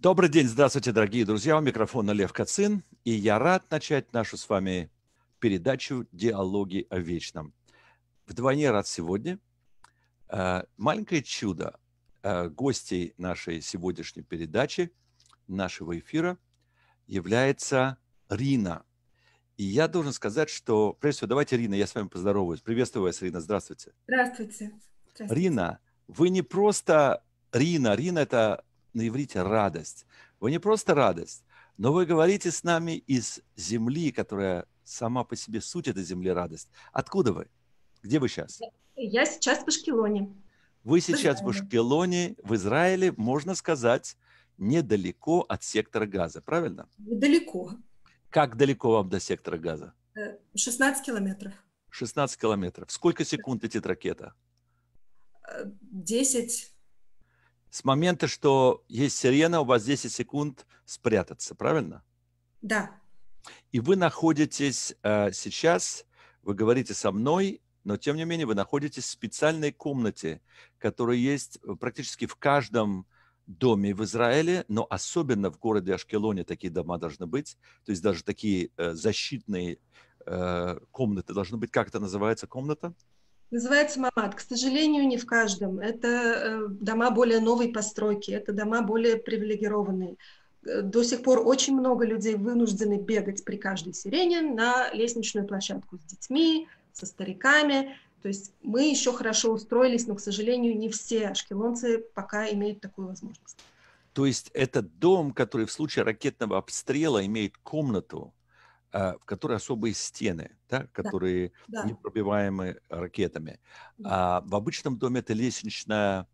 Добрый день, здравствуйте, дорогие друзья. У микрофона Лев Кацин, и я рад начать нашу с вами передачу «Диалоги о вечном». Вдвойне рад сегодня. Э, маленькое чудо. Э, гостей нашей сегодняшней передачи, нашего эфира, является Рина. И я должен сказать, что... Прежде всего, давайте, Рина, я с вами поздороваюсь. Приветствую вас, Рина. Здравствуйте. Здравствуйте. Здравствуйте. Рина, вы не просто Рина. Рина – это на иврите радость. Вы не просто радость, но вы говорите с нами из земли, которая сама по себе суть этой земли радость. Откуда вы? Где вы сейчас? Я сейчас в Башкелоне. Вы сейчас в Башкелоне, в Израиле, можно сказать, недалеко от сектора газа, правильно? Недалеко. Как далеко вам до сектора газа? 16 э, километров. 16 километров. Сколько секунд летит ракета? 10 э, с момента, что есть сирена, у вас 10 секунд спрятаться, правильно? Да. И вы находитесь э, сейчас, вы говорите со мной, но тем не менее вы находитесь в специальной комнате, которая есть э, практически в каждом доме в Израиле, но особенно в городе Ашкелоне такие дома должны быть, то есть даже такие э, защитные э, комнаты должны быть. Как это называется комната? Называется Мамат. К сожалению, не в каждом. Это э, дома более новой постройки, это дома более привилегированные. Э, до сих пор очень много людей вынуждены бегать при каждой сирене на лестничную площадку с детьми, со стариками. То есть мы еще хорошо устроились, но, к сожалению, не все ашкелонцы пока имеют такую возможность. То есть это дом, который в случае ракетного обстрела имеет комнату, а, в которой особые стены, да, которые да. пробиваемы ракетами. А в обычном доме это лестничная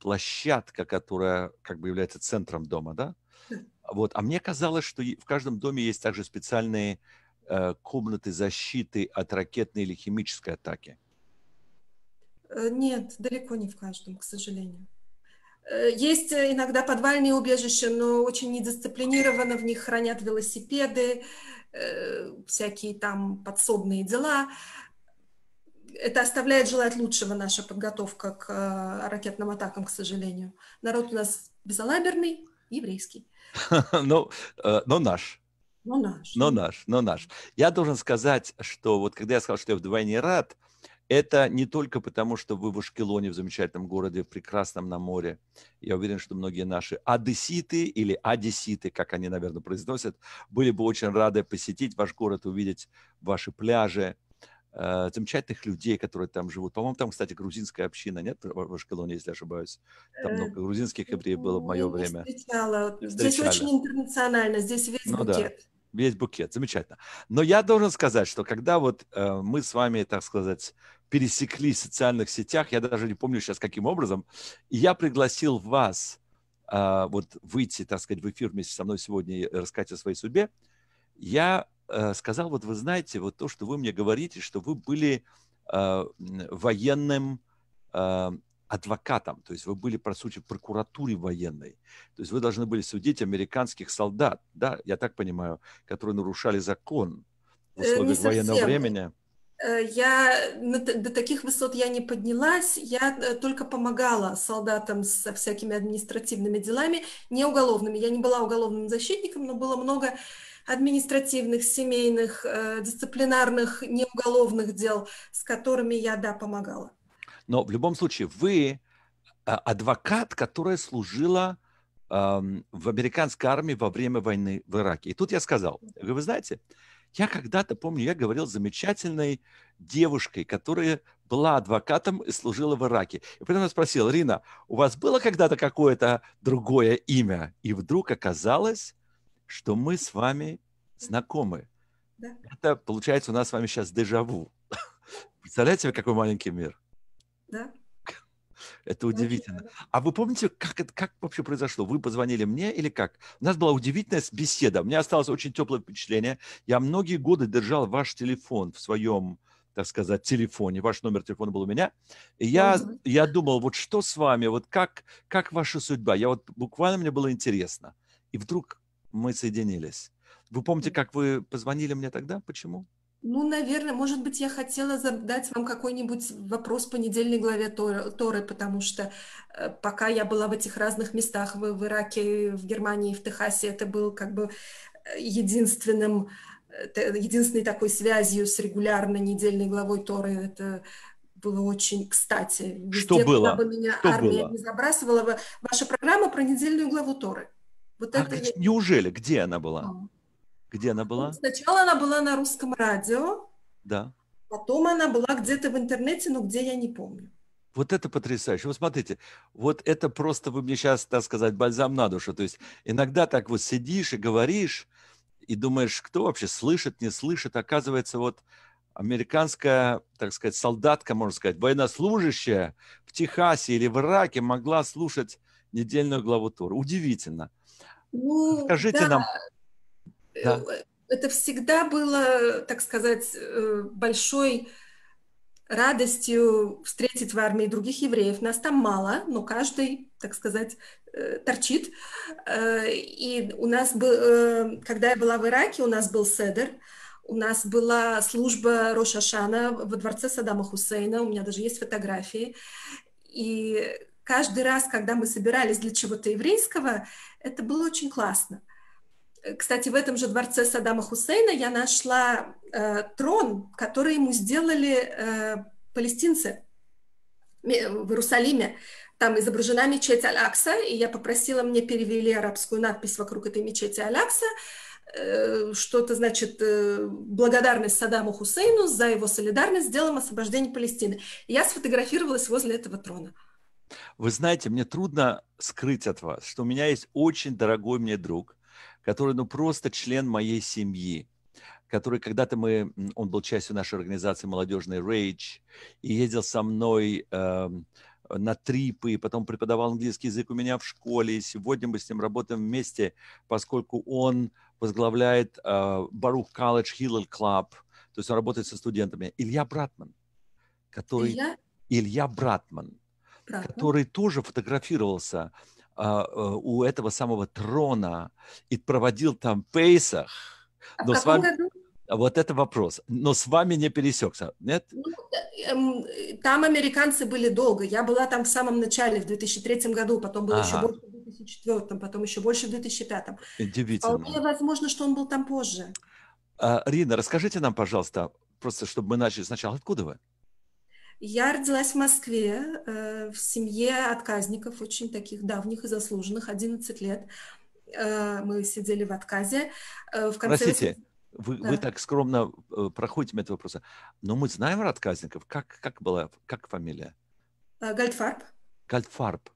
площадка, которая как бы является центром дома, да? Вот. А мне казалось, что в каждом доме есть также специальные э, комнаты защиты от ракетной или химической атаки. Э, нет, далеко не в каждом, к сожалению. Э, есть э, иногда подвальные убежища, но очень недисциплинированно в них хранят велосипеды, э, всякие там подсобные дела. Это оставляет желать лучшего наша подготовка к ракетным атакам, к сожалению. Народ у нас безалаберный, еврейский. Ну, но наш. Но наш. Но наш, но наш. Я должен сказать, что вот когда я сказал, что я вдвойне рад, это не только потому, что вы в Ашкелоне, в замечательном городе, в прекрасном на море. Я уверен, что многие наши одесситы или одесситы, как они, наверное, произносят, были бы очень рады посетить ваш город, увидеть ваши пляжи, э, замечательных людей, которые там живут. По-моему, там, кстати, грузинская община, нет, в Ашкелоне, если ошибаюсь? Там э, много грузинских евреев было в мое ну, время. Встречала. Здесь очень интернационально, здесь весь ну, букет. Да весь букет, замечательно. Но я должен сказать, что когда вот э, мы с вами, так сказать, пересеклись в социальных сетях, я даже не помню сейчас каким образом, я пригласил вас э, вот выйти, так сказать, в эфир вместе со мной сегодня и рассказать о своей судьбе, я э, сказал, вот вы знаете, вот то, что вы мне говорите, что вы были э, военным э, адвокатом, то есть вы были, по сути, в прокуратуре военной, то есть вы должны были судить американских солдат, да, я так понимаю, которые нарушали закон в э, условиях военного времени. Э, я до таких высот я не поднялась, я э, только помогала солдатам со всякими административными делами, не уголовными. Я не была уголовным защитником, но было много административных, семейных, дисциплинарных, неуголовных дел, с которыми я, да, помогала. Но в любом случае, вы а, адвокат, которая служила в американской армии во время войны в Ираке. И тут я сказал, вы знаете, я когда-то помню, я говорил с замечательной девушкой, которая была адвокатом и служила в Ираке. И потом я спросил, Рина, у вас было когда-то какое-то другое имя? И вдруг оказалось, что мы с вами знакомы. Да. Это получается у нас с вами сейчас дежаву. Представляете себе, какой маленький мир? да. Это удивительно. А вы помните, как это как вообще произошло? Вы позвонили мне или как? У нас была удивительная беседа. У меня осталось очень теплое впечатление. Я многие годы держал ваш телефон в своем, так сказать, телефоне. Ваш номер телефона был у меня. И я, я думал, вот что с вами, вот как, как ваша судьба? Я вот буквально мне было интересно. И вдруг мы соединились. Вы помните, как вы позвонили мне тогда? Почему? Ну, наверное, может быть, я хотела задать вам какой-нибудь вопрос по недельной главе Торы, потому что э, пока я была в этих разных местах, в, Ираке, в Германии, в Техасе, это был как бы э, единственным, э, единственной такой связью с регулярно недельной главой Торы. Это было очень кстати. Везде, Что было? Куда бы меня Что армия было? не забрасывала, ваша программа про недельную главу Торы. Вот а это... Неужели? Где она была? А. Где она была? Сначала она была на русском радио. Да. Потом она была где-то в интернете, но где я не помню. Вот это потрясающе. Вот смотрите, вот это просто вы мне сейчас, так сказать, бальзам на душу. То есть иногда так вот сидишь и говоришь, и думаешь, кто вообще слышит, не слышит. Оказывается, вот американская, так сказать, солдатка, можно сказать, военнослужащая в Техасе или в Ираке могла слушать недельную главу Тора. Удивительно. Ну, Скажите да. нам, да. это всегда было, так сказать, э, большой радостью встретить в армии других евреев. Нас там мало, но каждый, так сказать, э, торчит. Э, и у нас был, когда я была в Ираке, у нас был седер, у нас была служба Рошашана во дворце Саддама Хусейна, у меня даже есть фотографии. И каждый раз, когда мы собирались для чего-то еврейского, это было очень классно – кстати, в этом же дворце Саддама Хусейна я нашла э, трон, который ему сделали э, палестинцы в Иерусалиме. Там изображена мечеть Алякса, и я попросила, мне перевели арабскую надпись вокруг этой мечети Алякса, э, что-то значит э, благодарность Саддаму Хусейну за его солидарность с делом освобождения Палестины. И я сфотографировалась возле этого трона. Вы знаете, мне трудно скрыть от вас, что у меня есть очень дорогой мне друг – который ну просто член моей семьи, который когда-то мы, он был частью нашей организации молодежной Rage и ездил со мной э, на трипы, и потом преподавал английский язык у меня в школе, и сегодня мы с ним работаем вместе, поскольку он возглавляет э, Барух College Hillel Club, то есть он работает со студентами. Илья Братман, который... Илья? Илья Братман, Братман. который тоже фотографировался а, э, у этого самого трона и проводил там Пейсах. а в с вами... году? А вот это вопрос. Но с вами не пересекся, нет? Ну, эм, там американцы были долго. Я была там в самом начале, в 2003 году, потом было ага. еще больше в 2004, потом еще больше в 2005. Удивительно. Вполне возможно, что он был там позже. А, Рина, расскажите нам, пожалуйста, просто чтобы мы начали сначала, откуда вы? Я родилась в Москве э, в семье отказников, очень таких давних и заслуженных, 11 лет. Э, мы сидели в отказе. Э, в конце... Простите, вы, да. вы так скромно э, проходите этот вопрос. Но мы знаем отказников. Как, как была, как фамилия? Э, Гальдфарб. Гальдфарб.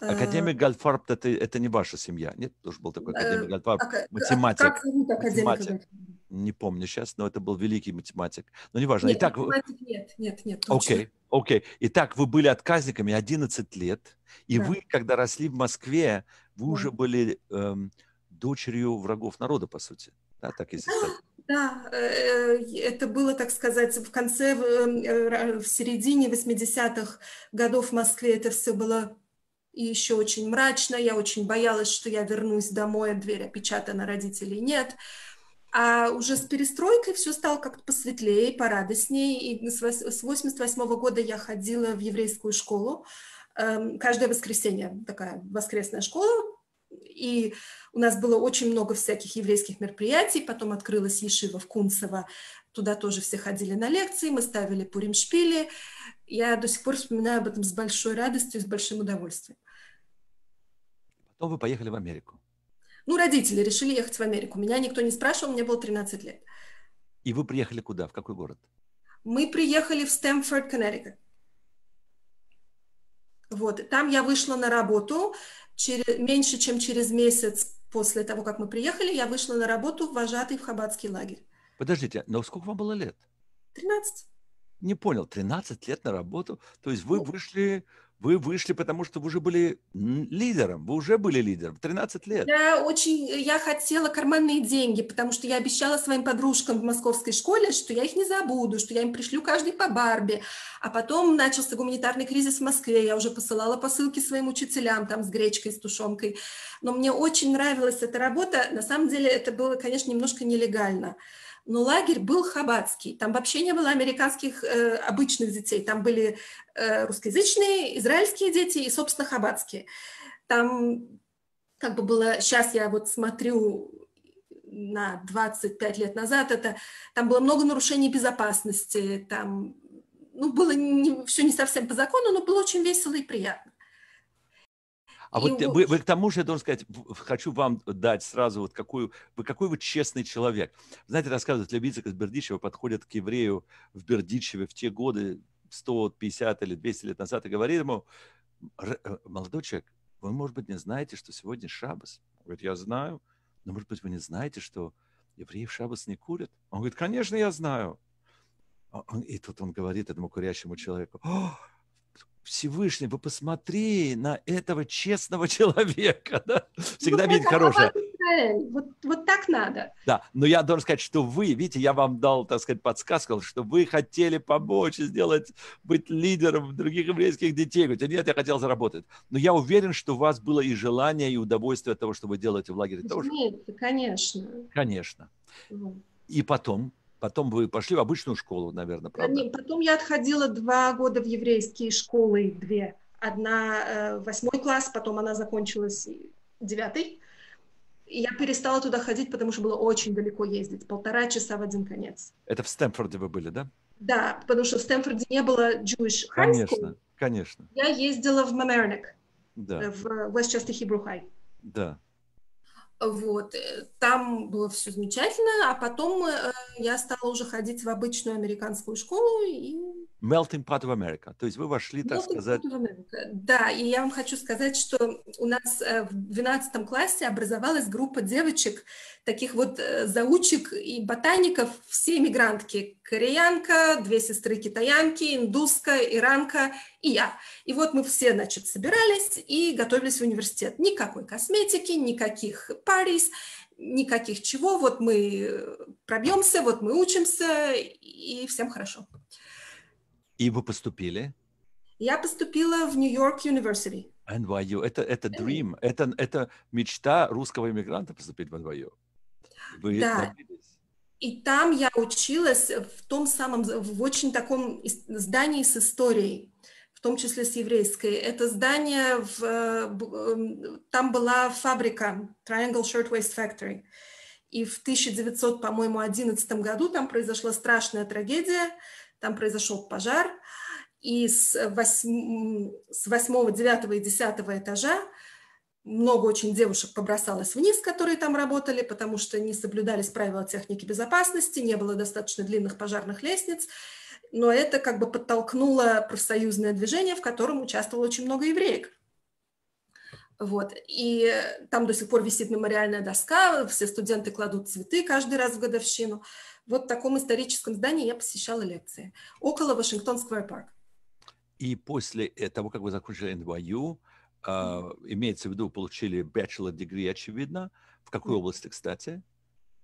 Э, академик Гальфарб это, это не ваша семья, нет? тоже был такой э, академик Гальфарб, а математик. Как зовут академик? математик. Не помню сейчас, но это был великий математик. Но неважно. Нет, Итак, математик нет, нет, нет. Окей, окей. Okay, okay. Итак, вы были отказниками 11 лет, и да. вы, когда росли в Москве, вы да. уже были эм, дочерью врагов народа, по сути. Да, так если да, Да, э, это было, так сказать, в конце, в середине 80-х годов в Москве это все было и еще очень мрачно, я очень боялась, что я вернусь домой, а дверь опечатана, родителей нет. А уже с перестройкой все стало как-то посветлее, порадостнее. И с 88 года я ходила в еврейскую школу. Эм, каждое воскресенье такая воскресная школа. И у нас было очень много всяких еврейских мероприятий. Потом открылась Ешива в Кунцево. Туда тоже все ходили на лекции, мы ставили пуримшпили я до сих пор вспоминаю об этом с большой радостью, с большим удовольствием. Потом вы поехали в Америку. Ну, родители решили ехать в Америку. Меня никто не спрашивал, мне было 13 лет. И вы приехали куда? В какой город? Мы приехали в Стэнфорд, Коннектикут. Вот, там я вышла на работу, через, меньше чем через месяц после того, как мы приехали, я вышла на работу в вожатый в Хабатский лагерь. Подождите, но сколько вам было лет? 13 не понял, 13 лет на работу, то есть вы ну вышли, вы вышли, потому что вы уже были лидером, вы уже были лидером, 13 лет. Я очень, э, я хотела карманные деньги, потому что я обещала своим подружкам в московской школе, что я их не забуду, что я им пришлю каждый по Барби. А потом начался гуманитарный кризис в Москве, я уже посылала посылки своим учителям там с гречкой, с тушенкой. Но мне очень нравилась эта работа, на самом деле это было, конечно, немножко нелегально но лагерь был хабатский. Там вообще не было американских э, обычных детей. Там были э, русскоязычные, израильские дети и, собственно, хабатские. Там как бы было... Сейчас я вот смотрю на 25 лет назад, это, там было много нарушений безопасности, там ну, было не, все не совсем по закону, но было очень весело и приятно. А и вот у... вы, вы к тому же, я должен сказать, хочу вам дать сразу вот какую, вы какой вы честный человек. Знаете, рассказывают, Лебедзик из Бердичева подходит к еврею в Бердичеве в те годы, 150 или 200 лет назад, и говорит ему, э, молодой человек, вы, может быть, не знаете, что сегодня Шабас. Он говорит, я знаю. Но, может быть, вы не знаете, что евреи в Шабас не курят? Он говорит, конечно, я знаю. А и тут он говорит этому курящему человеку, Всевышний, вы посмотри на этого честного человека. Да? Ну, Всегда ну, видит хорошее. Вот, вот так надо. Да, но я должен сказать, что вы, видите, я вам дал, так сказать, подсказку, что вы хотели помочь сделать, быть лидером других еврейских детей. Говорите, нет, я хотел заработать. Но я уверен, что у вас было и желание, и удовольствие от того, что вы делаете в лагере. Разумеется, тоже. конечно. Конечно. И потом, Потом вы пошли в обычную школу, наверное, э, правда? Потом я отходила два года в еврейские школы, две. Одна э, восьмой класс, потом она закончилась девятый. Я перестала туда ходить, потому что было очень далеко ездить. Полтора часа в один конец. Это в Стэнфорде вы были, да? Да, потому что в Стэнфорде не было Jewish High Конечно, конечно. Я ездила в Мамерник, да. Э, в Westchester Hebrew High. Да. Вот, э, там было все замечательно, а потом э, я стала уже ходить в обычную американскую школу и melting pot of America. То есть вы вошли, так melting сказать... Да, и я вам хочу сказать, что у нас э, в 12 классе образовалась группа девочек, таких вот э, заучек и ботаников, все мигрантки. Кореянка, две сестры китаянки, индуска, иранка и я. И вот мы все, значит, собирались и готовились в университет. Никакой косметики, никаких парис, никаких чего. Вот мы э, пробьемся, вот мы учимся, и всем хорошо. Хорошо. И вы поступили? Я поступила в Нью-Йорк University. NYU. Это, это э, dream, это, это мечта русского иммигранта поступить в NYU. Вы да. И там я училась в том самом, в очень таком здании с историей, в том числе с еврейской. Это здание, в, э, эм, там была фабрика Triangle Shirtwaist Factory. И в 1900, по-моему, 11 году там произошла страшная трагедия, там произошел пожар, и с 8, с 8, 9 и 10 этажа много очень девушек побросалось вниз, которые там работали, потому что не соблюдались правила техники безопасности, не было достаточно длинных пожарных лестниц, но это как бы подтолкнуло профсоюзное движение, в котором участвовало очень много евреек. Вот. И там до сих пор висит мемориальная доска, все студенты кладут цветы каждый раз в годовщину вот в таком историческом здании я посещала лекции, около Вашингтон-сквер-парк. И после того, как вы закончили NYU, а, имеется в виду, получили bachelor degree, очевидно. В какой области, кстати?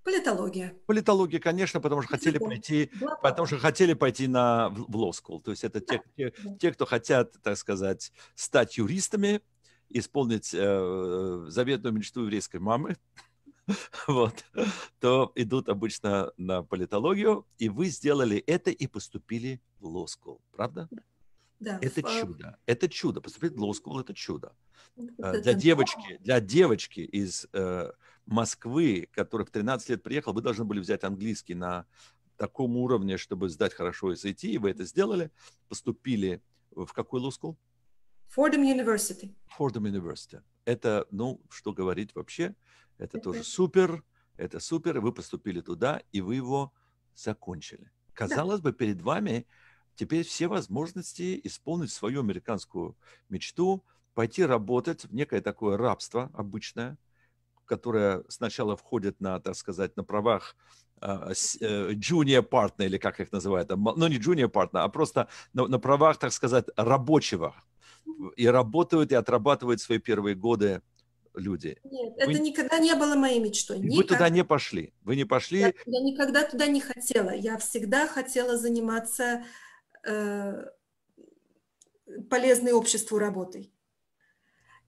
Политология. Политология, конечно, потому что хотели пойти, потому что хотели пойти на в Лоскул, То есть это те, те, те кто хотят, так сказать, стать юристами, исполнить э, заветную мечту еврейской мамы, вот, то идут обычно на политологию, и вы сделали это и поступили в лоскул, правда? Да. Это в... Э, чудо, это чудо, поступить в лоскул – это чудо. Это э, для девочки, для девочки из э, Москвы, которая в 13 лет приехала, вы должны были взять английский на таком уровне, чтобы сдать хорошо и сойти, и вы это сделали, поступили в какой лоскул? Fordham University. Fordham University. Это, ну, что говорить вообще, это тоже супер, это супер, вы поступили туда, и вы его закончили. Казалось да. бы, перед вами теперь все возможности исполнить свою американскую мечту, пойти работать в некое такое рабство обычное, которое сначала входит на, так сказать, на правах а, э, junior partner, или как их называют, ну не junior partner, а просто на, на правах, так сказать, рабочего. И работают, и отрабатывают свои первые годы люди. Нет, вы... это никогда не было моей мечтой. Никогда. Вы туда не пошли. Вы не пошли. Я, я никогда туда не хотела. Я всегда хотела заниматься э, полезной обществу работой.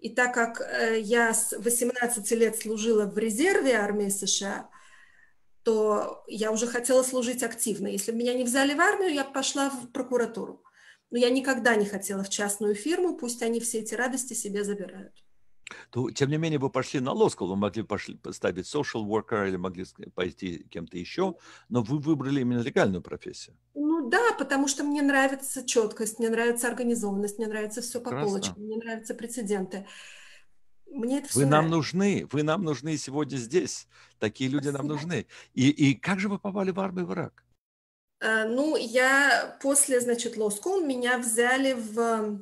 И так как э, я с 18 лет служила в резерве армии США, то я уже хотела служить активно. Если бы меня не взяли в армию, я пошла в прокуратуру. Но я никогда не хотела в частную фирму, пусть они все эти радости себе забирают то тем не менее вы пошли на лоскал, вы могли пошли, поставить social worker или могли пойти кем-то еще, но вы выбрали именно легальную профессию. Ну да, потому что мне нравится четкость, мне нравится организованность, мне нравится все по Красно. полочкам, мне нравятся прецеденты. Мне это вы нам нужны, вы нам нужны сегодня здесь. Такие люди нам нужны. И, и как же вы попали в армию в Ирак? Э, ну, я после, значит, лоскул меня взяли в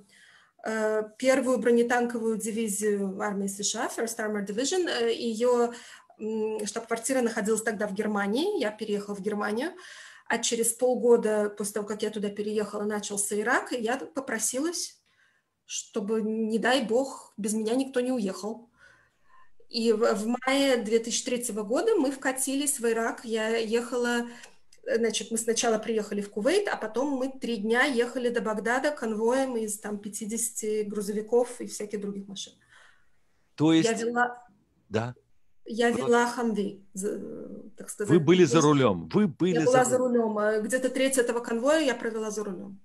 Э, первую бронетанковую дивизию армии США, First Armor Division. Э, Ее штаб-квартира находилась тогда в Германии, я переехала в Германию, а через полгода после того, как я туда переехала, начался Ирак, и я попросилась, чтобы, не дай бог, без меня никто не уехал. И в мае 2003 года мы вкатились в Ирак. Я ехала значит, мы сначала приехали в Кувейт, а потом мы три дня ехали до Багдада конвоем из там 50 грузовиков и всяких других машин. То есть... Я вела... Да. Я вела хамви, так сказать. Вы были за рулем. Вы были я была за рулем. рулем. А где-то треть этого конвоя я провела за рулем.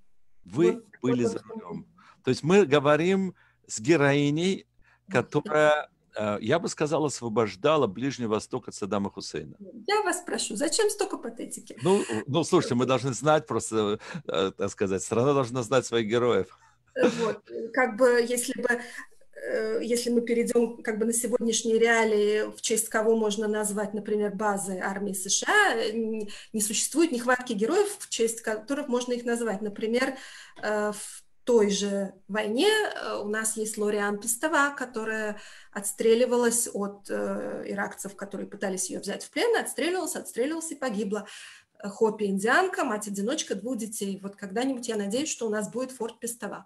Вы вот, были вот, за рулем. То есть мы говорим с героиней, которая Э, я бы сказал, освобождала Ближний Восток от Саддама Хусейна. Я вас прошу, зачем столько патетики? Ну, э, ну слушайте, мы должны знать просто, э, так сказать, страна должна знать своих героев. Вот, как бы, если бы если мы перейдем как бы на сегодняшние реалии, в честь кого можно назвать, например, базы армии США, не существует нехватки героев, в честь которых можно их назвать. Например, в той же войне э, у нас есть Лориан Пестова, которая отстреливалась от э, иракцев, которые пытались ее взять в плен, отстреливалась, отстреливалась и погибла. Э, Хопи индианка, мать-одиночка, двух детей. Вот когда-нибудь я надеюсь, что у нас будет форт Пестова.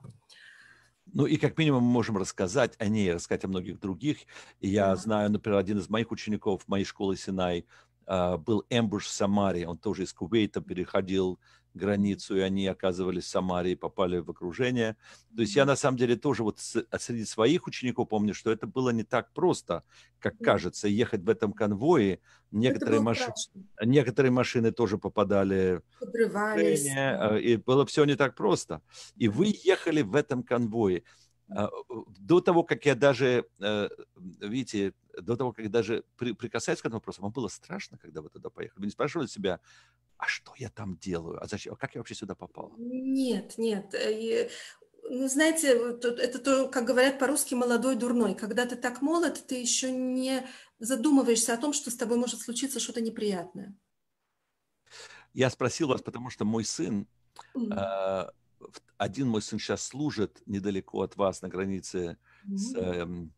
Ну и как минимум мы можем рассказать о ней, рассказать о многих других. я да. знаю, например, один из моих учеников моей школы Синай э, был Эмбуш в Самаре, он тоже из Кувейта переходил границу, и они оказывались в Самаре и попали в окружение. То есть я на самом деле тоже вот а, среди своих учеников помню, что это было не так просто, как кажется, ехать в этом конвое. Некоторые, это маш... Некоторые машины тоже попадали в окружение, э, и было все не так просто. И вы ехали в этом конвое. А, до того, как я даже, э, видите, до того, как я даже прикасаюсь к этому вопросу, вам было страшно, когда вы туда поехали? Вы не спрашивали себя, а что я там делаю? А зачем? А Как я вообще сюда попала? Нет, нет. Э, ну, знаете, это то, как говорят по-русски, молодой дурной. Когда ты так молод, ты еще не задумываешься о том, что с тобой может случиться что-то неприятное. Я спросил вас, потому что мой сын, mm-hmm. один мой сын сейчас служит недалеко от вас на границе mm-hmm. с эм,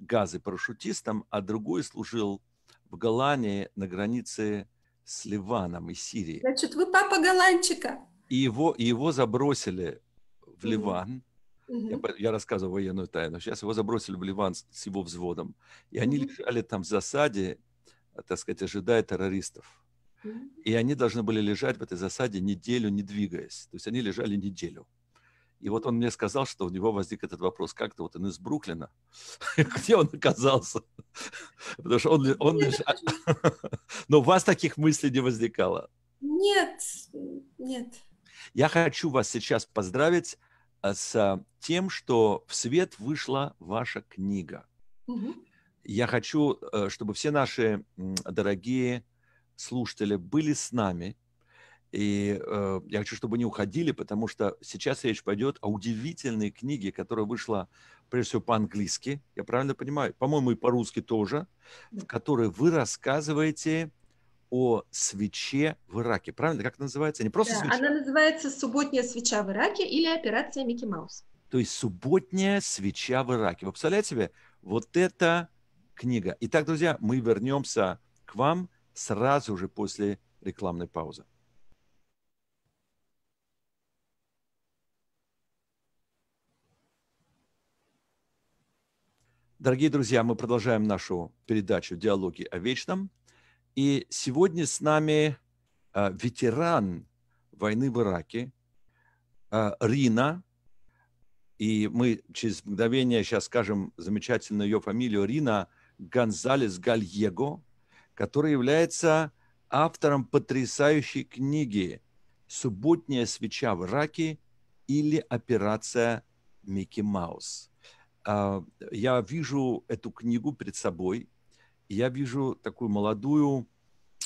газой парашютистом, а другой служил в Голландии на границе с Ливаном и Сирией. Значит, вы папа голландчика. И его, и его забросили в Ливан. Mm-hmm. Я, я рассказывал военную тайну. Сейчас его забросили в Ливан с, с его взводом. И mm-hmm. они лежали там в засаде, так сказать, ожидая террористов. Mm-hmm. И они должны были лежать в этой засаде неделю, не двигаясь. То есть они лежали неделю. mm и вот он мне сказал, что у него возник этот вопрос, как-то вот он из Бруклина, где он оказался? Потому что он... он лишь... А, Но у вас таких мыслей не возникало? Нет, нет. Я хочу вас сейчас поздравить э, с э, тем, что в свет вышла ваша книга. Угу. Я хочу, э, чтобы все наши дорогие слушатели были с нами и э, я хочу, чтобы не уходили, потому что сейчас речь пойдет о удивительной книге, которая вышла, прежде всего, по-английски, я правильно понимаю, по-моему, и по-русски тоже, в которой вы рассказываете о свече в Ираке. Правильно? Как это называется? Не просто да, свеча. Она называется «Субботняя свеча в Ираке» или «Операция Микки Маус». То есть «Субботняя свеча в Ираке». Вы представляете себе? Вот это книга. Итак, друзья, мы вернемся к вам сразу же после рекламной паузы. Дорогие друзья, мы продолжаем нашу передачу «Диалоги о вечном». И сегодня с нами а, ветеран войны в Ираке а, Рина. И мы через мгновение сейчас скажем замечательную ее фамилию Рина Гонзалес Гальего, который является автором потрясающей книги «Субботняя свеча в Ираке» или «Операция Микки Маус». А, я вижу эту книгу перед собой, я вижу такую молодую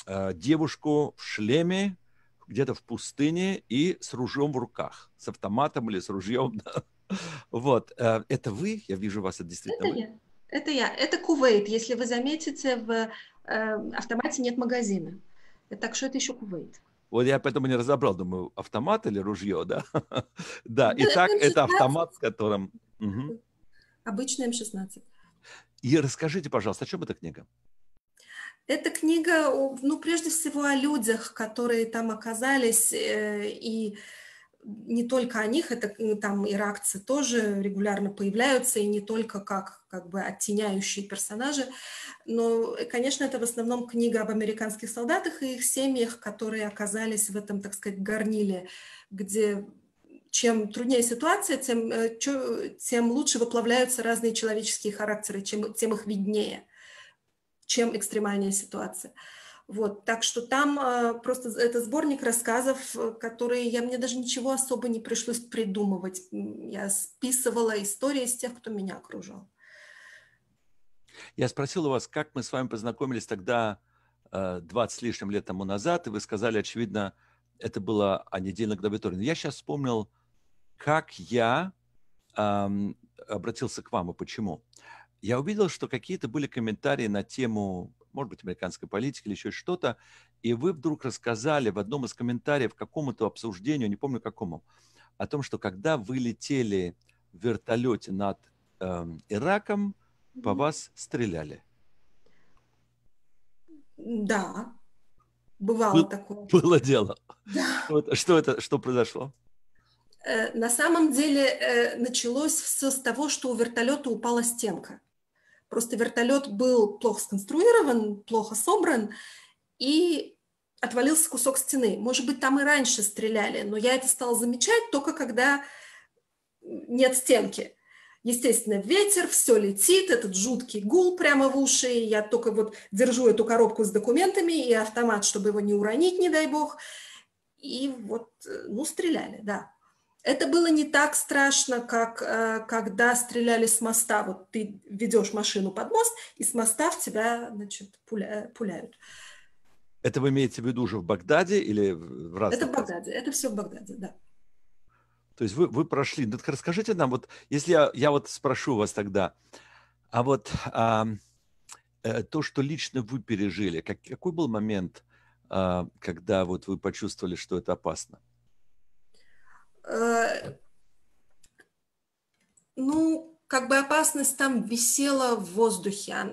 а, девушку в шлеме, где-то в пустыне и с ружьем в руках, с автоматом или с ружьем. Вот, а, это вы, я вижу вас, это действительно это вы. Я. Это я, это Кувейт. Если вы заметите, в э, автомате нет магазина. Так что это еще Кувейт. Вот я поэтому не разобрал, думаю, автомат или ружье, да? Да, ну, и так это автомат, с которым... Обычная М16. И расскажите, пожалуйста, о чем эта книга? Эта книга, ну, прежде всего, о людях, которые там оказались, э, и не только о них, это э, там иракцы тоже регулярно появляются, и не только как, как бы оттеняющие персонажи, но, э, конечно, это в основном книга об американских солдатах и их семьях, которые оказались в этом, так сказать, горниле, где чем труднее ситуация, тем, э, тем лучше выплавляются разные человеческие характеры, чем, тем их виднее, чем экстремальнее ситуация. Вот, так что там э, просто это сборник рассказов, э, которые я мне даже ничего особо не пришлось придумывать. Я списывала истории из тех, кто меня окружал. Я спросил у вас, как мы с вами познакомились тогда, э, 20 с лишним лет тому назад, и вы сказали, очевидно, это было о недельном главе Торина. Я сейчас вспомнил как я эм, обратился к вам и почему. Я увидел, что какие-то были комментарии на тему, может быть, американской политики или еще что-то, и вы вдруг рассказали в одном из комментариев какому-то обсуждению, не помню какому, о том, что когда вы летели в вертолете над э, Ираком, mm-hmm. по вас стреляли. Да, бывало Был, такое. Было дело. Да. Вот, что это, что произошло? Э, на самом деле э, началось все с того, что у вертолета упала стенка. Просто вертолет был плохо сконструирован, плохо собран, и отвалился кусок стены. Может быть, там и раньше стреляли, но я это стала замечать только когда нет стенки. Естественно, ветер, все летит, этот жуткий гул прямо в уши. Я только вот держу эту коробку с документами и автомат, чтобы его не уронить, не дай бог. И вот, э, ну, стреляли, да. Это было не так страшно, как э, когда стреляли с моста. Вот ты ведешь машину под мост, и с моста в тебя значит, пуля, э, пуляют. Это вы имеете в виду уже в Багдаде или в разных? Это в Багдаде, это все в Багдаде, да. То есть вы, вы прошли. Ну, так расскажите нам, вот если я, я вот спрошу вас тогда, а вот а, то, что лично вы пережили, как, какой был момент, а, когда вот вы почувствовали, что это опасно? Э, ну, как бы опасность там висела в воздухе, а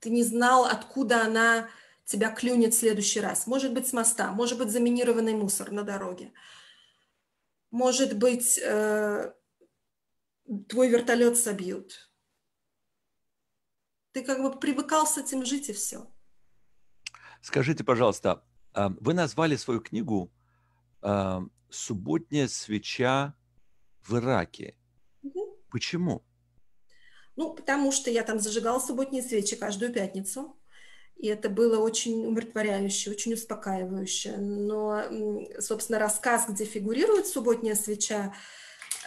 ты не знал, откуда она тебя клюнет в следующий раз. Может быть, с моста, может быть, заминированный мусор на дороге. Может быть, э, твой вертолет собьют. Ты как бы привыкал с этим жить и все. Скажите, пожалуйста, а вы назвали свою книгу а, субботняя свеча в Ираке. Угу. Почему? Ну, потому что я там зажигала субботние свечи каждую пятницу. И это было очень умиротворяюще, очень успокаивающе. Но, собственно, рассказ, где фигурирует субботняя свеча,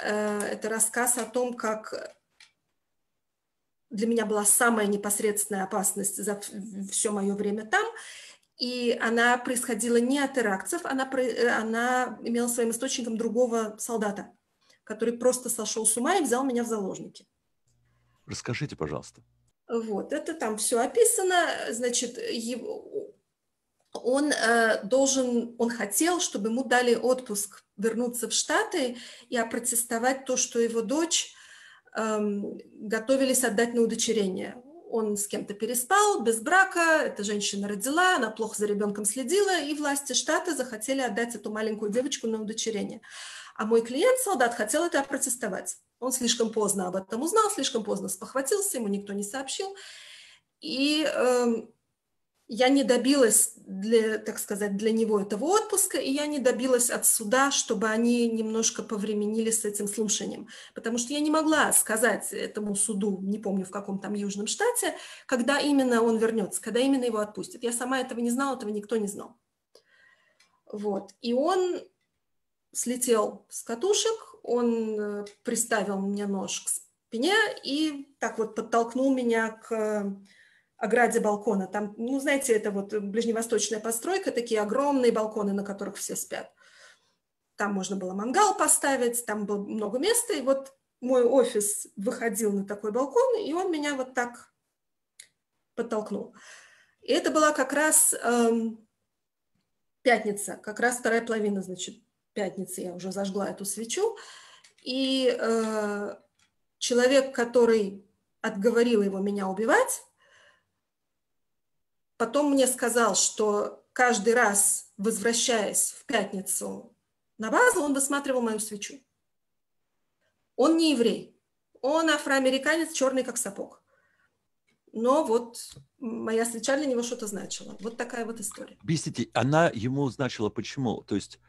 э, это рассказ о том, как для меня была самая непосредственная опасность за все мое время там – и она происходила не от иракцев, она, э, она имела своим источником другого солдата, который просто сошел с ума и взял меня в заложники. Расскажите, пожалуйста. Вот, это там все описано. Значит, его, он э, должен, он хотел, чтобы ему дали отпуск вернуться в Штаты и опротестовать то, что его дочь эм, готовились отдать на удочерение он с кем-то переспал, без брака, эта женщина родила, она плохо за ребенком следила, и власти штата захотели отдать эту маленькую девочку на удочерение. А мой клиент, солдат, хотел это протестовать. Он слишком поздно об этом узнал, слишком поздно спохватился, ему никто не сообщил. И э, я не добилась, для, так сказать, для него этого отпуска, и я не добилась от суда, чтобы они немножко повременили с этим слушанием. Потому что я не могла сказать этому суду, не помню в каком там южном штате, когда именно он вернется, когда именно его отпустят. Я сама этого не знала, этого никто не знал. Вот. И он слетел с катушек, он э, приставил мне нож к спине и так вот подтолкнул меня к э, ограде балкона. Там, ну, знаете, это вот ближневосточная постройка, такие огромные балконы, на которых все спят. Там можно было мангал поставить, там было много места. И вот мой офис выходил на такой балкон, и он меня вот так подтолкнул. И это была как раз эм, пятница, как раз вторая половина, значит, пятницы. Я уже зажгла эту свечу. И э, человек, который отговорил его меня убивать, Потом мне сказал, что каждый раз, возвращаясь в пятницу на базу, он высматривал мою свечу. Он не еврей, он афроамериканец, черный как сапог. Но вот моя свеча для него что-то значила. Вот такая вот история. Объясните, она ему значила почему? То есть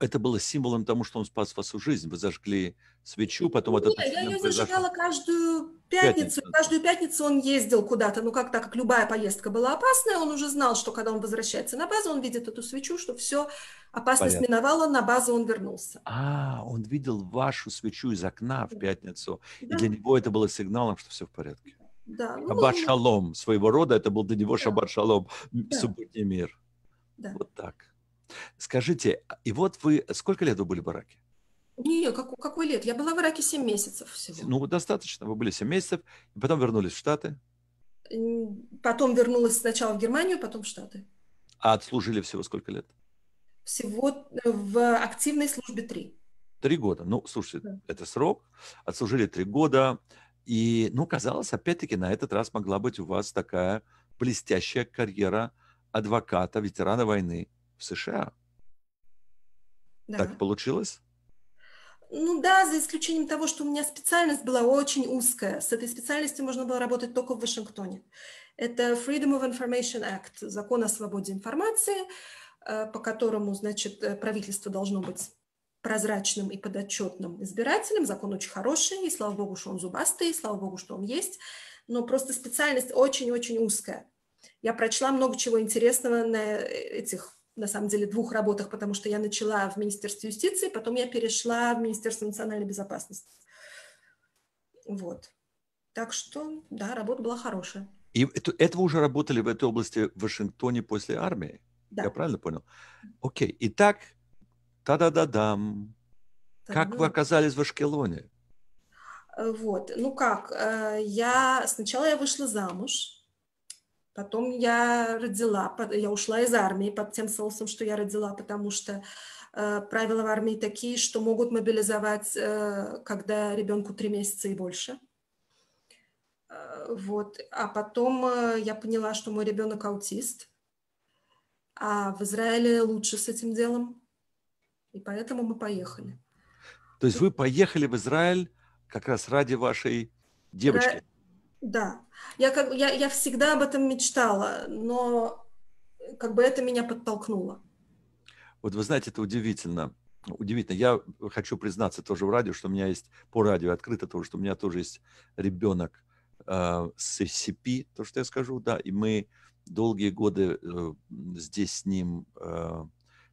это было символом тому, что он спас вашу жизнь. Вы зажгли свечу, потом Нет, ну, этот... Нет, я ее произошел. зажигала каждую пятницу. пятницу. Каждую пятницу он ездил куда-то, ну как так как любая поездка была опасная, он уже знал, что когда он возвращается на базу, он видит эту свечу, что все, опасность Понятно. миновала, на базу он вернулся. А, он видел вашу свечу из окна в пятницу, да. и для него это было сигналом, что все в порядке. Да. Ну, шаббат ну, шалом своего рода, это был для него да. шаббат шалом, да. субботний мир. Да. Вот так. Скажите, а, и вот вы сколько лет вы были в Ираке? Не, как, какой лет? Я была в Ираке 7 месяцев всего. Ну, достаточно. Вы были 7 месяцев, потом вернулись в Штаты. Потом вернулась сначала в Германию, потом в Штаты. А отслужили всего сколько лет? Всего э, в активной службе 3. Три года. Ну, слушайте, да. это срок. Отслужили три года. И, ну, казалось, опять-таки, на этот раз могла быть у вас такая блестящая карьера адвоката, ветерана войны. США. Да. Так получилось? Ну да, за исключением того, что у меня специальность была очень узкая. С этой специальностью можно было работать только в Вашингтоне. Это Freedom of Information Act, закон о свободе информации, э, по которому, значит, э, правительство должно быть прозрачным и подотчетным избирателям. Закон очень хороший, и слава богу, что он зубастый, и слава богу, что он есть. Но просто специальность очень-очень узкая. Я прочла много чего интересного на э, этих на самом деле, двух работах, потому что я начала в Министерстве юстиции, потом я перешла в Министерство национальной безопасности. Вот. Так что, да, работа была хорошая. И это, это вы уже работали в этой области в Вашингтоне после армии? Да. Я правильно понял? Окей. Итак, та-да-да-дам. Там как было... вы оказались в Ашкелоне? Э, вот. Ну как, э, я сначала я вышла замуж, Потом я родила, я ушла из армии под тем соусом, что я родила, потому что э, правила в армии такие, что могут мобилизовать, э, когда ребенку три месяца и больше. Э, вот. А потом э, я поняла, что мой ребенок аутист, а в Израиле лучше с этим делом, и поэтому мы поехали. То есть вы поехали в Израиль как раз ради вашей девочки? Да, я, как, я, я всегда об этом мечтала, но как бы это меня подтолкнуло. Вот вы знаете, это удивительно. Удивительно. Я хочу признаться тоже в радио, что у меня есть по радио открыто тоже, что у меня тоже есть ребенок э, с SCP, то, что я скажу, да, и мы долгие годы э, здесь с ним, э,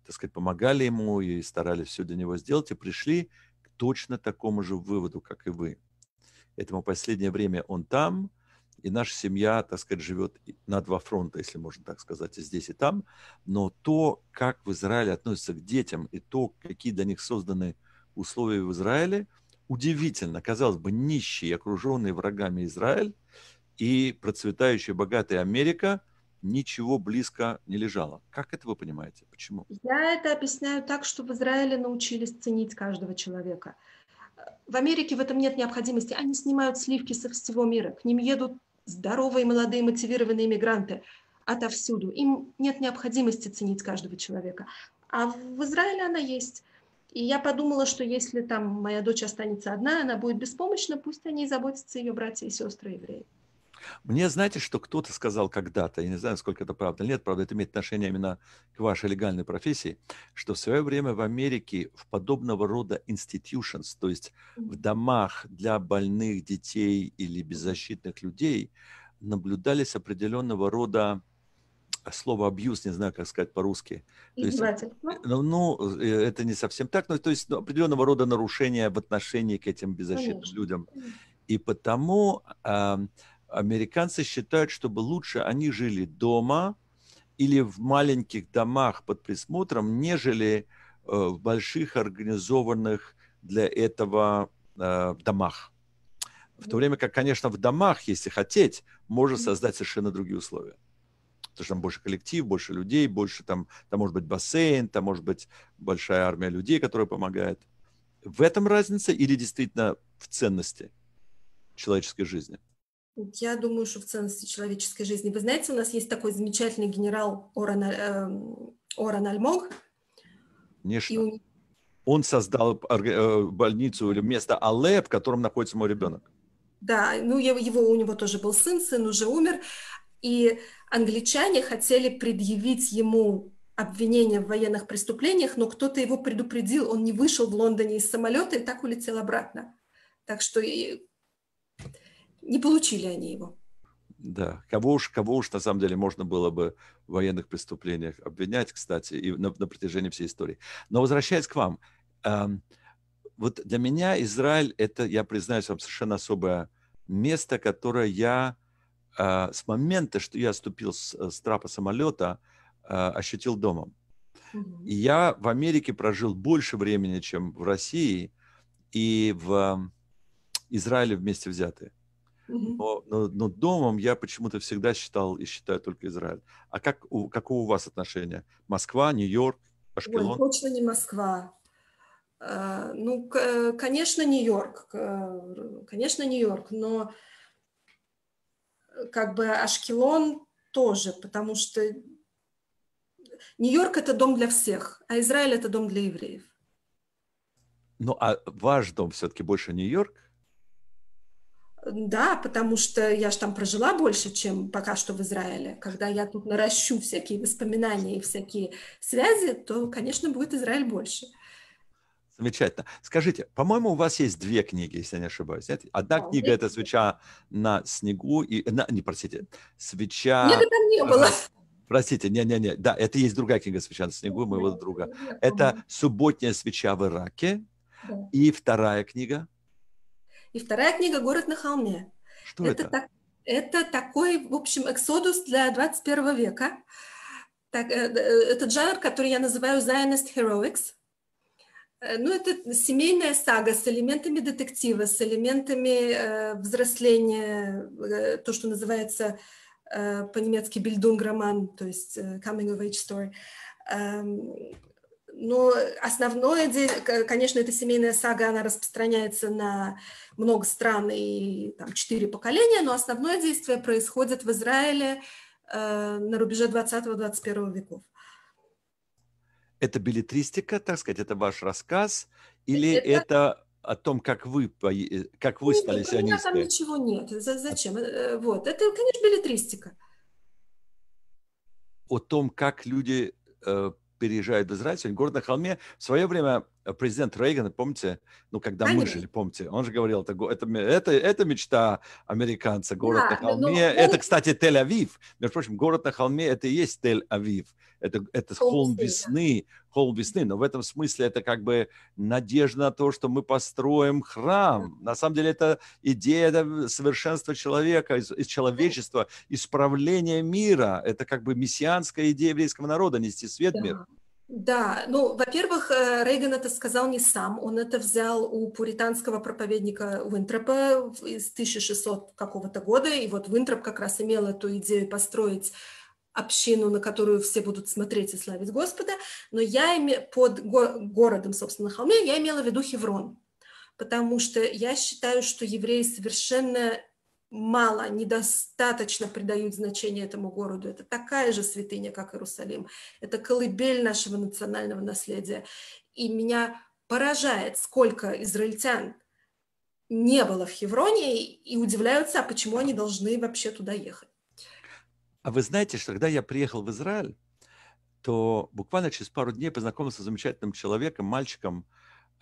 так сказать, помогали ему и старались все для него сделать, и пришли к точно такому же выводу, как и вы этому последнее время он там, и наша семья, так сказать, живет на два фронта, если можно так сказать, и здесь, и там. Но то, как в Израиле относятся к детям, и то, какие для них созданы условия в Израиле, удивительно. Казалось бы, нищий, окруженный врагами Израиль и процветающая, богатая Америка ничего близко не лежало. Как это вы понимаете? Почему? Я это объясняю так, что в Израиле научились ценить каждого человека – в Америке в этом нет необходимости. Они снимают сливки со всего мира. К ним едут здоровые, молодые, мотивированные мигранты отовсюду. Им нет необходимости ценить каждого человека. А в Израиле она есть. И я подумала, что если там моя дочь останется одна, она будет беспомощна, пусть о ней заботятся ее братья и сестры евреи. Мне, знаете, что кто-то сказал когда-то, я не знаю, сколько это правда или нет, правда, это имеет отношение именно к вашей легальной профессии, что в свое время в Америке в подобного рода institutions, то есть в домах для больных детей или беззащитных людей, наблюдались определенного рода слово абьюз, не знаю, как сказать по-русски. Э, ну, ну, э, это не совсем так, но то есть ну, определенного рода нарушения в отношении к этим беззащитным Конечно. людям. И потому Американцы считают, чтобы лучше они жили дома или в маленьких домах под присмотром, нежели э, в больших организованных для этого э, домах. В то время как, конечно, в домах, если хотеть, можно создать совершенно другие условия. Потому что там больше коллектив, больше людей, больше там, там может быть бассейн, там может быть большая армия людей, которая помогает. В этом разница или действительно в ценности человеческой жизни? Я думаю, что в ценности человеческой жизни. Вы знаете, у нас есть такой замечательный генерал Оран, э, Оран Альмог. Конечно. И Он создал э, больницу или место Алле, в котором находится мой ребенок. Да, ну его, у него тоже был сын, сын уже умер. И англичане хотели предъявить ему обвинение в военных преступлениях, но кто-то его предупредил, он не вышел в Лондоне из самолета и так улетел обратно. Так что и не получили они его. Да, кого уж, кого уж на самом деле можно было бы в военных преступлениях обвинять, кстати, и на, на протяжении всей истории. Но возвращаясь к вам, эм, вот для меня Израиль это, я признаюсь вам, совершенно особое место, которое я э, с момента, что я ступил с, э, с трапа самолета, э, ощутил домом. И я в Америке прожил больше времени, чем в России и в э, Израиле вместе взятые но, но, но домом я почему-то всегда считал и считаю только Израиль. А как у, какого у вас отношения? Москва, Нью-Йорк, Ашкелон? Ой, точно не Москва. Э, ну, э, конечно, Нью-Йорк, э, конечно, Нью-Йорк, но как бы Ашкелон тоже, потому что Нью-Йорк – это дом для всех, а Израиль – это дом для евреев. Ну, а ваш дом все-таки больше Нью-Йорк? Да, потому что я же там прожила больше, чем пока что в Израиле. Когда я тут наращу всякие воспоминания и всякие связи, то, конечно, будет Израиль больше. Замечательно. Скажите, по-моему, у вас есть две книги, если я не ошибаюсь. Нет? Одна да, книга это свеча на снегу и на, не простите, свеча. Нет, там не было. Простите, не-не-не, да, это есть другая книга «Свеча на снегу» моего друга. Это «Субботняя свеча в Ираке» да. и вторая книга – и вторая книга «Город на холме». Что это? Это, так, это такой, в общем, эксодус для 21 века. Так, э, э, этот жанр, который я называю «Zionist Heroics», э, ну, это семейная сага с элементами детектива, с элементами э, взросления, э, то, что называется э, по-немецки «бильдунгроман», то есть э, «coming of age story». Э, но основное, конечно, эта семейная сага, она распространяется на много стран и там четыре поколения, но основное действие происходит в Израиле э, на рубеже 20-21 веков. Это билетристика, так сказать, это ваш рассказ, или это, это о том, как вы, э, как вы нет, стали сионисткой? У меня там ничего нет. Зачем? А э, вот. Это, конечно, билетристика. О том, как люди переезжают в Израиль, сегодня город на холме. В свое время Э, президент Рейган, помните, ну, когда Конечно. мы жили, помните, он же говорил, это, это, это мечта американца, город да, на ну, холме. Но... Ну, это, ну. кстати, Тель-Авив. Между прочим, город на холме – это и есть Тель-Авив. Это, это холм, холм весны, холм весны. Но в этом смысле это как бы надежда на то, что мы построим храм. На самом деле это идея это совершенства человека, из, из человечества, исправления мира. Это как бы мессианская идея еврейского народа – нести свет да. миру. Да, ну, во-первых, э, Рейган это сказал не сам, он это взял у пуританского проповедника Винтропа из 1600 какого-то года, и вот Винтроп как раз имел эту идею построить общину, на которую все будут смотреть и славить Господа, но я име... под го... городом, собственно, на холме, я имела в виду Хеврон, потому что я считаю, что евреи совершенно мало, недостаточно придают значение этому городу. Это такая же святыня, как Иерусалим. Это колыбель нашего национального наследия. И меня поражает, сколько израильтян не было в Хевроне и удивляются, а почему они должны вообще туда ехать. А вы знаете, что когда я приехал в Израиль, то буквально через пару дней познакомился с замечательным человеком, мальчиком,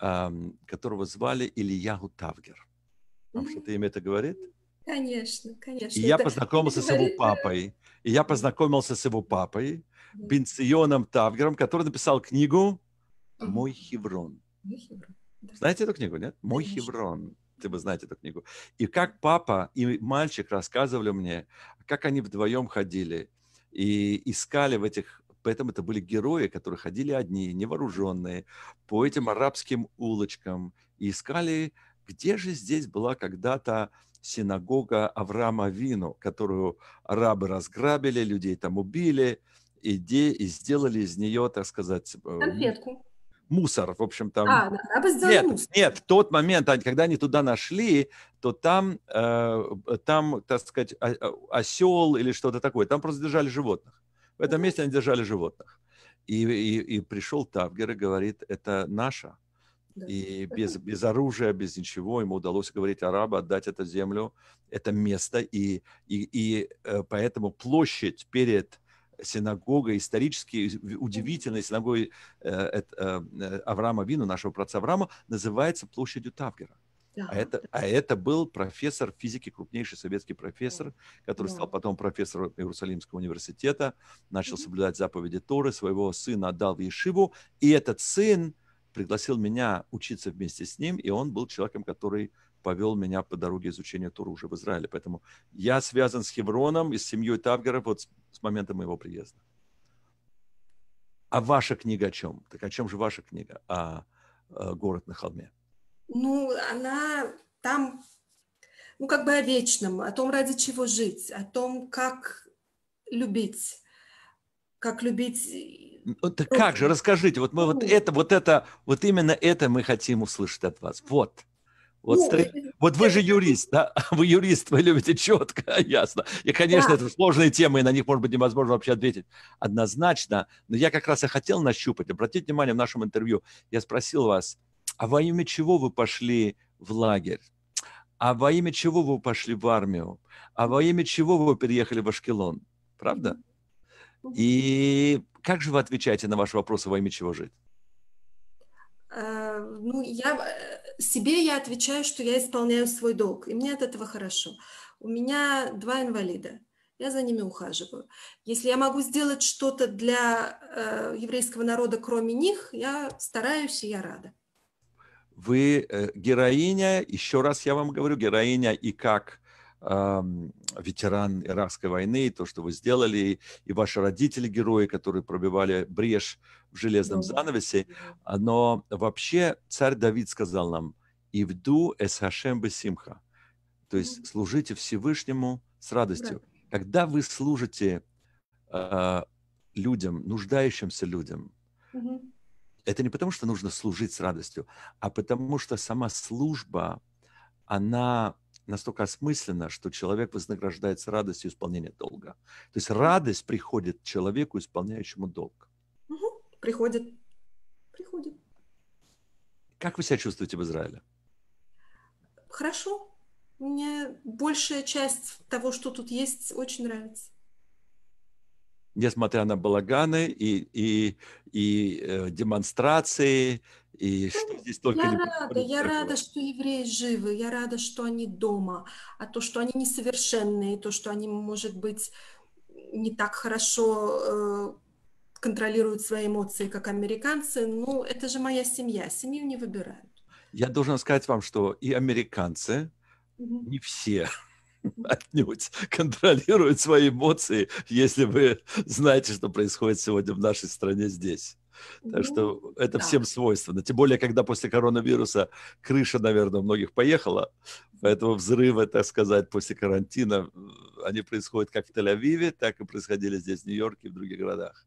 эм, которого звали Илья Тавгер. Вам mm-hmm. что-то имя это говорит? Конечно, конечно. И я познакомился с его папой. И я познакомился с его папой, Бенционом Тавгером, который написал книгу «Мой Хеврон». Знаете эту книгу, нет? «Мой Хеврон». Ты бы знаете эту книгу. И как папа и мальчик рассказывали мне, как они вдвоем ходили и искали в этих... Поэтому это были герои, которые ходили одни, невооруженные, по этим арабским улочкам и искали, где же здесь была когда-то синагога Авраама Вину, которую арабы разграбили, людей там убили, и, де, и сделали из нее, так сказать... Э, Конфетку. Мусор, в общем, там... А, надо нет, мусор. Нет, в тот момент, когда они туда нашли, то там, э, там так сказать, осел или что-то такое, там просто держали животных. В этом месте они держали животных. И, и, и пришел Тавгер и говорит, это наша и без, без оружия, без ничего ему удалось говорить арабы, отдать эту землю, это место, и, и, и э, поэтому площадь перед синагогой, исторически удивительной синагогой э, э, Авраама Вину, нашего праца Авраама, называется площадью Тавгера. Да, а, это, да. а это был профессор физики, крупнейший советский профессор, который да. стал потом профессором Иерусалимского университета, начал соблюдать заповеди Торы, своего сына отдал в Ешиву, и этот сын, пригласил меня учиться вместе с ним, и он был человеком, который повел меня по дороге изучения Тура уже в Израиле. Поэтому я связан с Хевроном и с семьей Тавгера вот с, с момента моего приезда. А ваша книга о чем? Так о чем же ваша книга? о а, а город на холме. Ну, она там, ну, как бы о вечном, о том, ради чего жить, о том, как любить, как любить это как же, расскажите, вот мы вот это, вот это, вот именно это мы хотим услышать от вас. Вот. Вот, стр... вот вы же юрист, да? Вы юрист, вы любите четко, ясно. И, конечно, да. это сложные темы, и на них, может быть, невозможно вообще ответить однозначно. Но я как раз и хотел нащупать. Обратите внимание, в нашем интервью я спросил вас, а во имя чего вы пошли в лагерь? А во имя чего вы пошли в армию? А во имя чего вы переехали в Ашкелон? Правда? И как же вы отвечаете на ваши вопросы во имя чего жить? Э, ну, я э, себе я отвечаю, что я исполняю свой долг, и мне от этого хорошо. У меня два инвалида, я за ними ухаживаю. Если я могу сделать что-то для э, еврейского народа, кроме них, я стараюсь и я рада. Вы э, героиня, еще раз я вам говорю, героиня и как ветеран Иракской войны, то, что вы сделали, и, ваши родители герои, которые пробивали брешь в железном ну, занавесе. Но вообще царь Давид сказал нам, «Ивду эсхашем симха", то есть служите Всевышнему с радостью. Когда вы служите э, людям, нуждающимся людям, угу. это не потому, что нужно служить с радостью, а потому что сама служба, она настолько осмысленно, что человек вознаграждается радостью исполнения долга. То есть радость приходит человеку, исполняющему долг. Угу. Приходит. Приходит. Как вы себя чувствуете в Израиле? Хорошо. Мне большая часть того, что тут есть, очень нравится. Несмотря на балаганы и, и, и э, демонстрации, и что ну, здесь только... Я рада, я рада, что евреи живы, я рада, что они дома. А то, что они несовершенные, то, что они, может быть, не так хорошо э, контролируют свои эмоции, как американцы, ну, это же моя семья, семью не выбирают. Я должен сказать вам, что и американцы, угу. не все отнюдь контролируют свои эмоции, если вы знаете, что происходит сегодня в нашей стране здесь. Так ну, что это да. всем свойственно. Тем более, когда после коронавируса крыша, наверное, у многих поехала. Поэтому взрывы, так сказать, после карантина, они происходят как в Тель-Авиве, так и происходили здесь, в Нью-Йорке и в других городах.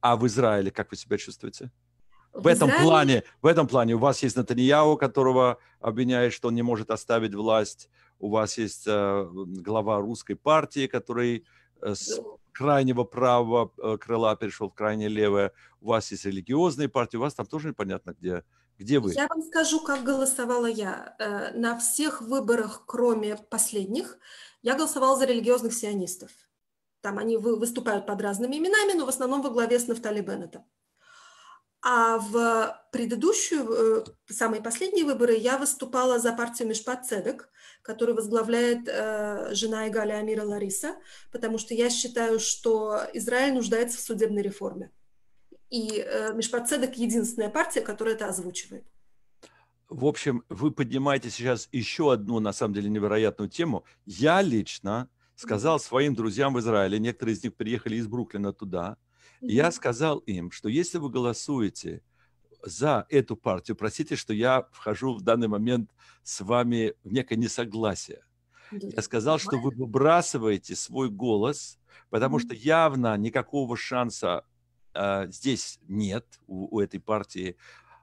А в Израиле как вы себя чувствуете? В, в этом Израиле... плане, в этом плане у вас есть Натаньяу, которого обвиняют, что он не может оставить власть. У вас есть э, глава русской партии, который э, с ну, крайнего правого э, крыла перешел в крайне левое, у вас есть религиозные партии, у вас там тоже непонятно, где, где вы. Я вам скажу, как голосовала я. Э, на всех выборах, кроме последних, я голосовала за религиозных сионистов. Там они выступают под разными именами, но в основном во главе с Нафтали Беннетом. А в предыдущую, э, самые последние выборы я выступала за партию Мишпат Цедек, которую возглавляет э, жена Игаля Амира Лариса, потому что я считаю, что Израиль нуждается в судебной реформе. И э, Мишпат Цедек единственная партия, которая это озвучивает. В общем, вы поднимаете сейчас еще одну, на самом деле, невероятную тему. Я лично сказал своим друзьям в Израиле, некоторые из них приехали из Бруклина туда, я сказал им, что если вы голосуете за эту партию, простите, что я вхожу в данный момент с вами в некое несогласие. Я сказал, что вы выбрасываете свой голос, потому что явно никакого шанса э, здесь нет у, у этой партии.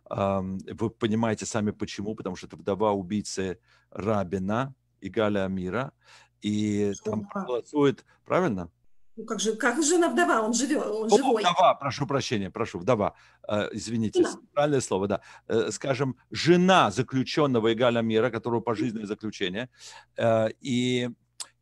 Э, вы понимаете сами почему, потому что это вдова убийцы Рабина и Галя Амира. И там голосует, правильно? Ну как же, как жена вдова, он живет, он О, живой. Вдова, прошу прощения, прошу, вдова, э, извините, жена. правильное слово, да. Э, скажем, жена заключенного Игаля Мира, которого пожизненное заключение, э, и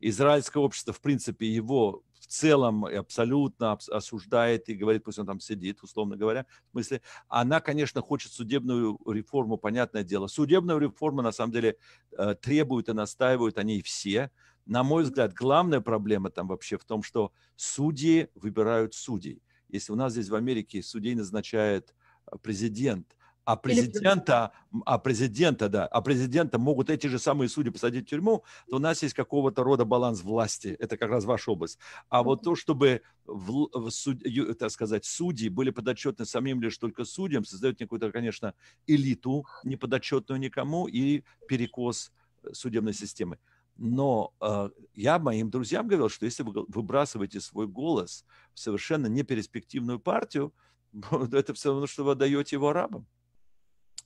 израильское общество, в принципе, его в целом абсолютно осуждает и говорит, пусть он там сидит, условно говоря, в смысле, она, конечно, хочет судебную реформу, понятное дело. Судебную реформу, на самом деле, э, требует и настаивают они все, на мой взгляд, главная проблема там вообще в том, что судьи выбирают судей. Если у нас здесь в Америке судей назначает а, президент, а президента, а президента, да, а президента могут эти же самые судьи посадить в тюрьму, то у нас есть какого-то рода баланс власти. Это как раз ваша область. А вот то, чтобы, в, в суд, так сказать, судьи были подотчетны самим лишь только судьям, создает некую, то конечно, элиту, неподотчетную никому, и перекос э, судебной системы. Но э, я моим друзьям говорил, что если вы выбрасываете свой голос в совершенно неперспективную партию, это все равно, что вы отдаете его арабам.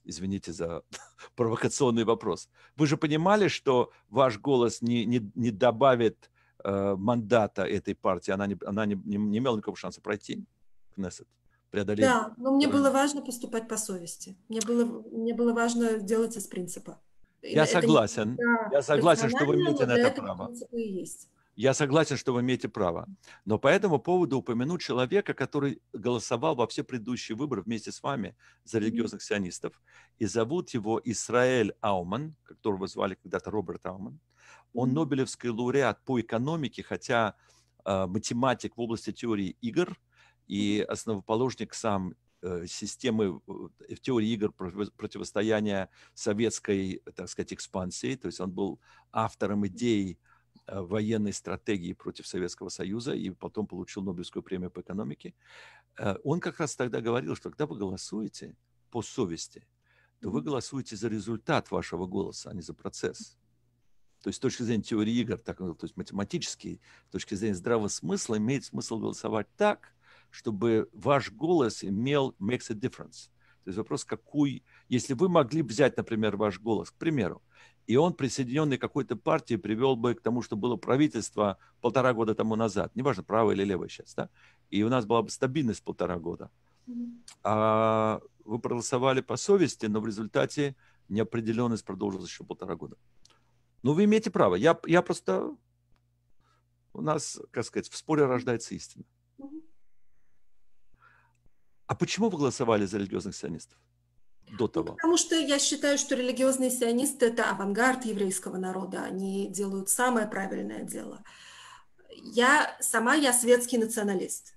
Извините за провокационный вопрос. Вы же понимали, что ваш голос не, не, не добавит э, мандата этой партии, она не, она не, не, не имела никакого шанса пройти Кнессет преодолеть. Да, но мне было важно поступать по совести. Мне было, мне было важно делать из принципа. Э, Я это согласен. Не... Я согласен, что вы имеете на это, это право. Я согласен, что вы имеете право. Но по этому поводу упомяну человека, который голосовал во все предыдущие выборы вместе с вами за религиозных сионистов. И зовут его Исраэль Ауман, которого звали когда-то Роберт Ауман. Он Нобелевский лауреат по экономике, хотя а, математик в области теории игр и основоположник сам Э, системы э, в теории игр противостояния советской, так сказать, экспансии. То есть он был автором идей э, военной стратегии против Советского Союза и потом получил Нобелевскую премию по экономике. Он как раз тогда говорил, что когда вы голосуете по совести, то вы голосуете за результат вашего голоса, а не за процесс. То есть с точки зрения теории игр, так, то есть математически, с точки зрения здравого смысла, имеет смысл голосовать так, чтобы ваш голос имел makes a difference. То есть вопрос, какой, если вы могли взять, например, ваш голос, к примеру, и он, присоединенный к какой-то партии, привел бы к тому, что было правительство полтора года тому назад, неважно, правое или левое сейчас, да, и у нас была бы стабильность полтора года. А вы проголосовали по совести, но в результате неопределенность продолжилась еще полтора года. Ну, вы имеете право. Я, я просто... У нас, как сказать, в споре рождается истина. Mm-hmm. А почему вы голосовали за религиозных сионистов? до ну, того? Ну, потому что я считаю, что религиозные сионисты – это авангард еврейского народа. Они делают самое правильное дело. Я сама, я светский националист.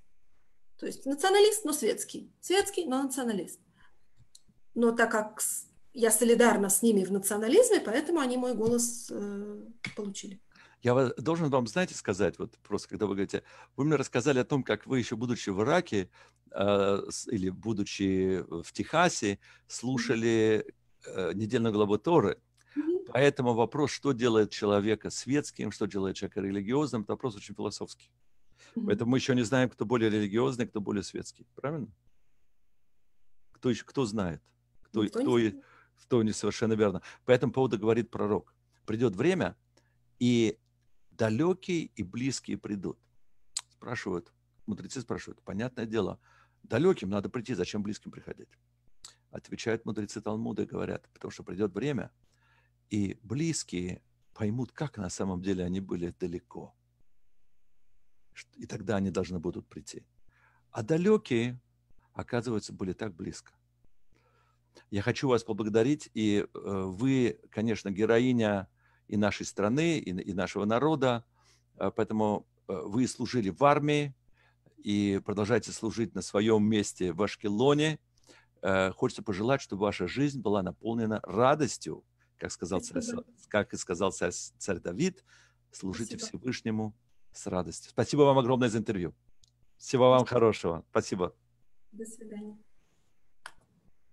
То есть националист, но светский. Светский, но националист. Но так как я солидарна с ними в национализме, поэтому они мой голос э, получили. Я должен вам, знаете, сказать, вот просто когда вы говорите, вы мне рассказали о том, как вы еще будучи в Ираке э, или будучи в Техасе, слушали э, недельную главу Торы. Поэтому вопрос, что делает человека светским, что делает человека религиозным, это вопрос очень философский. Поэтому мы еще не знаем, кто более религиозный, кто более светский. Правильно? Кто еще, кто знает? Кто, Никто кто, не... кто, не совершенно верно. По этому поводу говорит пророк. Придет время, и далекие и близкие придут. Спрашивают, мудрецы спрашивают, понятное дело, далеким надо прийти, зачем близким приходить? Отвечают мудрецы Талмуда и говорят, потому что придет время, и близкие поймут, как на самом деле они были далеко. И тогда они должны будут прийти. А далекие, оказывается, были так близко. Я хочу вас поблагодарить, и э, вы, конечно, героиня и нашей страны, и, и нашего народа. Э, поэтому э, вы служили в армии и продолжаете служить на своем месте в Ашкелоне. Э, хочется пожелать, чтобы ваша жизнь была наполнена радостью, как, сказал царь, как и сказал царь, царь Давид, служите Спасибо. Всевышнему с радостью. Спасибо вам огромное за интервью. Всего вам хорошего. Спасибо. До свидания.